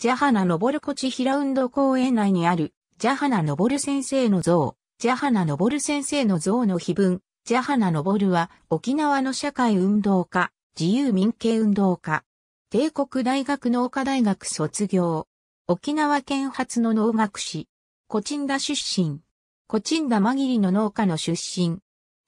ジャハナ・ノボルコチヒラウンド公園内にある、ジャハナ・ノボル先生の像、ジャハナ・ノボル先生の像の碑文、ジャハナ・ノボルは、沖縄の社会運動家、自由民権運動家、帝国大学農科大学卒業、沖縄県発の農学士、コチンダ出身、コチンダマギリの農家の出身、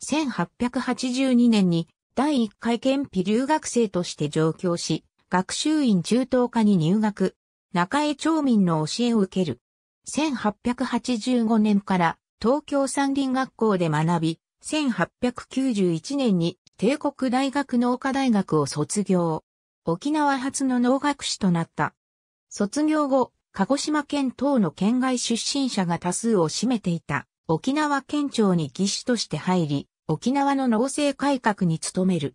1882年に第1回県費留学生として上京し、学習院中等科に入学。中江町民の教えを受ける。1885年から東京山林学校で学び、1891年に帝国大学農科大学を卒業。沖縄初の農学士となった。卒業後、鹿児島県等の県外出身者が多数を占めていた沖縄県庁に技師として入り、沖縄の農政改革に努める。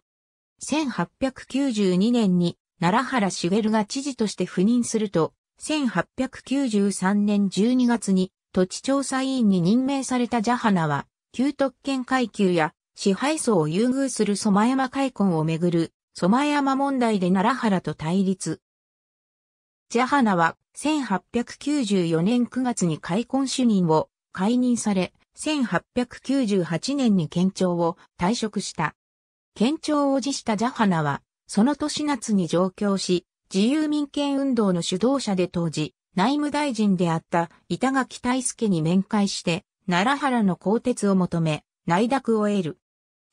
1892年に奈良原茂が知事として赴任すると、1893年12月に土地調査委員に任命されたジャハナは、旧特権階級や支配層を優遇する染山開墾をめぐる染山問題で奈良原と対立。ジャハナは1894年9月に開墾主任を解任され、1898年に県庁を退職した。県庁を辞したジャハナはその年夏に上京し、自由民権運動の主導者で当時、内務大臣であった板垣大助に面会して、奈良原の鋼鉄を求め、内諾を得る。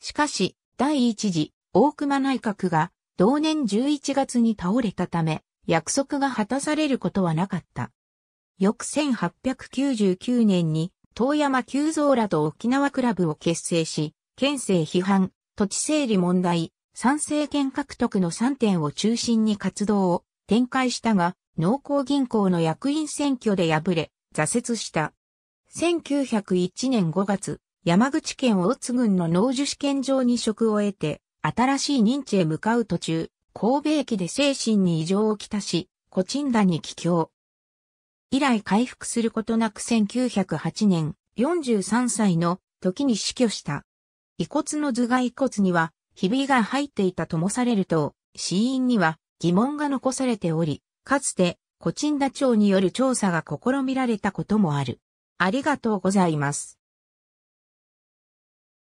しかし、第一次、大熊内閣が、同年11月に倒れたため、約束が果たされることはなかった。翌1899年に、遠山久蔵らと沖縄クラブを結成し、県政批判、土地整理問題、参政権獲得の3点を中心に活動を展開したが、農工銀行の役員選挙で敗れ、挫折した。1901年5月、山口県大津郡の農樹試験場に職を得て、新しい認知へ向かう途中、神戸駅で精神に異常をきたし、コチンダに帰郷。以来回復することなく1908年、43歳の時に死去した。遺骨の頭蓋骨には、ひびが入っていたともされると、死因には疑問が残されており、かつて、コチンダ町による調査が試みられたこともある。ありがとうございます。